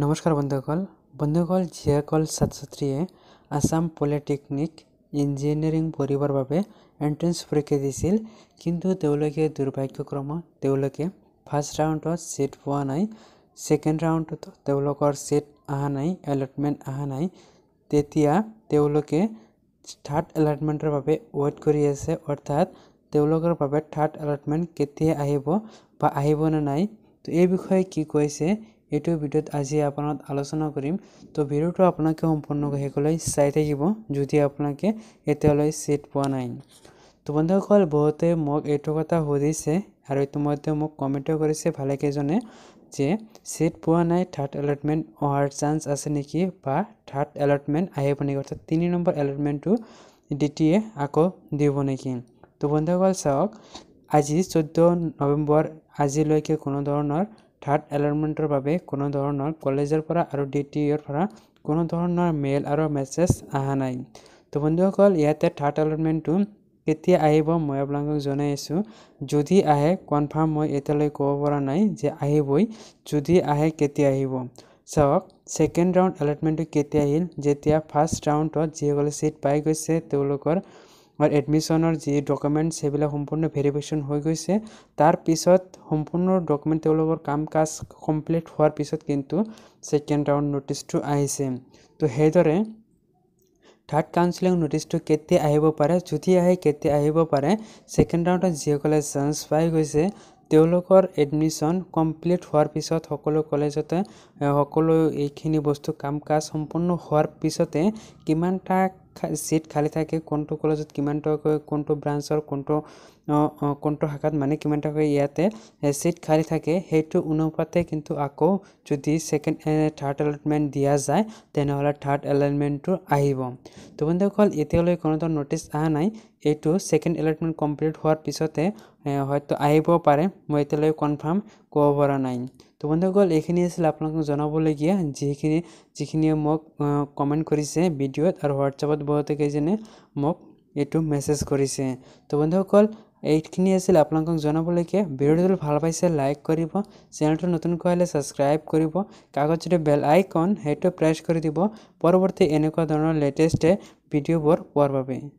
নমস্কাৰ বন্ধুসকল বন্ধুসকল যিসকল ছাত্ৰ ছাত্ৰীয়ে আছাম পলিটেকনিক ইঞ্জিনিয়াৰিং পঢ়িবৰ বাবে এণ্ট্ৰেঞ্চ পৰীক্ষা দিছিল কিন্তু তেওঁলোকে দুৰ্ভাগ্যক্ৰমত তেওঁলোকে ফাৰ্ষ্ট ৰাউণ্ডত ছিট পোৱা নাই ছেকেণ্ড ৰাউণ্ডত তেওঁলোকৰ ছিট অহা নাই এলটমেণ্ট অহা নাই তেতিয়া তেওঁলোকে থাৰ্ড এলটমেণ্টৰ বাবে ৱেইট কৰি আছে অৰ্থাৎ তেওঁলোকৰ বাবে থাৰ্ড এলটমেণ্ট কেতিয়া আহিব বা আহিব নে নাই তো এই বিষয়ে কি কৈছে এইটো ভিডিঅ'ত আজি আপোনাক আলোচনা কৰিম তো ভিডিঅ'টো আপোনালোকে সম্পূৰ্ণকৈ শেষলৈ চাই থাকিব যদি আপোনালোকে এতিয়ালৈ ছিট পোৱা নাই তো বন্ধুসকল বহুতে মোক এইটো কথা সুধিছে আৰু ইতিমধ্যে মোক কমেণ্টো কৰিছে ভালেকেইজনে যে ছিট পোৱা নাই থাৰ্ড এলটমেণ্ট অহাৰ চান্স আছে নেকি বা থাৰ্ড এলটমেণ্ট আহিব নেকি অৰ্থাৎ তিনি নম্বৰ এলটমেণ্টটো ডি টি এ আকৌ দিব নেকি তো বন্ধুসকল চাওক আজি চৈধ্য নৱেম্বৰ আজিলৈকে কোনো ধৰণৰ থাৰ্ড এলাৰ্টমেণ্টৰ বাবে কোনো ধৰণৰ কলেজৰ পৰা আৰু ডি টি ইৰ পৰা কোনো ধৰণৰ মেইল আৰু মেছেজ অহা নাই তো বন্ধুসকল ইয়াতে থাৰ্ড এলাৰ্টমেণ্টটো কেতিয়া আহিব মই আপোনালোকক জনাই আছোঁ যদি আহে কনফাৰ্ম মই এতিয়ালৈ ক'ব পৰা নাই যে আহিবই যদি আহে কেতিয়া আহিব চাওক ছেকেণ্ড ৰাউণ্ড এলটমেণ্টটো কেতিয়া আহিল যেতিয়া ফাৰ্ষ্ট ৰাউণ্ডত যিসকলে ছিট পাই গৈছে তেওঁলোকৰ আৰু এডমিশ্যনৰ যি ডকুমেণ্টছ সেইবিলাক সম্পূৰ্ণ ভেৰিফিকেশ্যন হৈ গৈছে তাৰপিছত সম্পূৰ্ণ ডকুমেণ্ট তেওঁলোকৰ কাম কাজ কমপ্লিট হোৱাৰ পিছত কিন্তু ছেকেণ্ড ৰাউণ্ড নটিচটো আহিছে তো সেইদৰে থাৰ্ড কাউন্সিলিং নটিচটো কেতিয়া আহিব পাৰে যদি আহে কেতিয়া আহিব পাৰে ছেকেণ্ড ৰাউণ্ডত যিসকলে চান্স পাই গৈছে তেওঁলোকৰ এডমিশ্যন কমপ্লিট হোৱাৰ পিছত সকলো কলেজতে সকলো এইখিনি বস্তু কাম কাজ সম্পূৰ্ণ হোৱাৰ পিছতে কিমানটা ছিট খালী থাকে কোনটো কলেজত কিমান টকাকৈ কোনটো ব্ৰাঞ্চৰ কোনটো কোনটো শাখাত মানে কিমান টকাকৈ ইয়াতে ছিট খালী থাকে সেইটো অনুপাতে কিন্তু আকৌ যদি ছেকেণ্ড থাৰ্ড এলটমেণ্ট দিয়া যায় তেনেহ'লে থাৰ্ড এলটমেণ্টটো আহিব তো বন্ধুসকল এতিয়ালৈ কোনো ধৰণৰ ন'টিছ অহা নাই এইটো ছেকেণ্ড এলটমেণ্ট কমপ্লিট হোৱাৰ পিছতে হয়তো আহিব পাৰে মই এতিয়ালৈ কনফাৰ্ম ক'ব পৰা নাই তো বন্ধুসকল এইখিনি আছিল আপোনালোকক জনাবলগীয়া যিখিনি যিখিনিয়ে মোক কমেণ্ট কৰিছে ভিডিঅ'ত আৰু হোৱাটছএপত বহুতে কেইজনে মোক এইটো মেছেজ কৰিছে তো বন্ধুসকল এইখিনি আছিল আপোনালোকক জনাবলগীয়া ভিডিঅ'টো ভাল পাইছে লাইক কৰিব চেনেলটো নতুনকৈ আহিলে ছাবস্ক্ৰাইব কৰিব কাগজৰে বেল আইকন সেইটো প্ৰেছ কৰি দিব পৰৱৰ্তী এনেকুৱা ধৰণৰ লেটেষ্ট ভিডিঅ'বোৰ পোৱাৰ বাবে